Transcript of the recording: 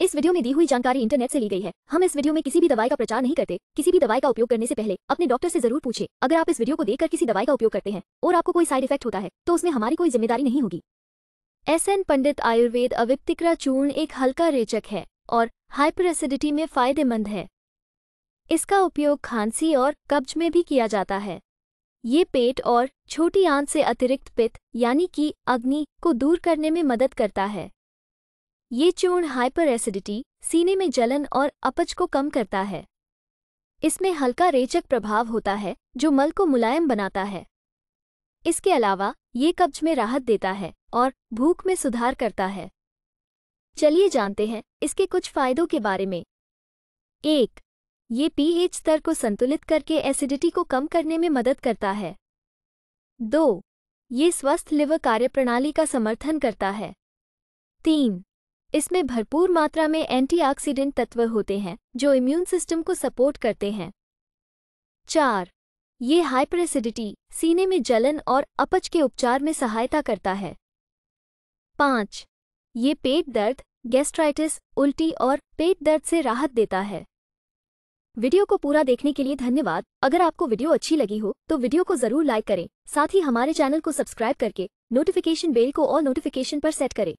इस वीडियो में दी हुई जानकारी इंटरनेट से ली गई है हम इस वीडियो में किसी भी दवाई का प्रचार नहीं करते किसी भी दवाई का उपयोग करने से पहले अपने डॉक्टर से जरूर पूछे अगर आप इस वीडियो को देखकर किसी दवाई का उपयोग करते हैं और आपको कोई साइड इफेक्ट होता है तो उसमें हमारी कोई जिम्मेदारी नहीं होगी एस एन पंडित आयुर्वेद अविप्तिक्रा चूर्ण एक हल्का रेचक है और हाइपर एसिडिटी में फायदेमंद है इसका उपयोग खांसी और कब्ज में भी किया जाता है ये पेट और छोटी आंत से अतिरिक्त पित्त यानी कि अग्नि को दूर करने में मदद करता है ये चूर्ण हाइपर एसिडिटी सीने में जलन और अपच को कम करता है इसमें हल्का रेचक प्रभाव होता है जो मल को मुलायम बनाता है इसके अलावा ये कब्ज में राहत देता है और भूख में सुधार करता है चलिए जानते हैं इसके कुछ फायदों के बारे में एक ये पीएच स्तर को संतुलित करके एसिडिटी को कम करने में मदद करता है दो ये स्वस्थ लिवर कार्यप्रणाली का समर्थन करता है तीन इसमें भरपूर मात्रा में एंटीऑक्सीडेंट तत्व होते हैं जो इम्यून सिस्टम को सपोर्ट करते हैं चार ये हाइपर एसिडिटी सीने में जलन और अपच के उपचार में सहायता करता है पाँच ये पेट दर्द गैस्ट्राइटिस उल्टी और पेट दर्द से राहत देता है वीडियो को पूरा देखने के लिए धन्यवाद अगर आपको वीडियो अच्छी लगी हो तो वीडियो को जरूर लाइक करें साथ ही हमारे चैनल को सब्सक्राइब करके नोटिफिकेशन बेल को और नोटिफिकेशन पर सेट करें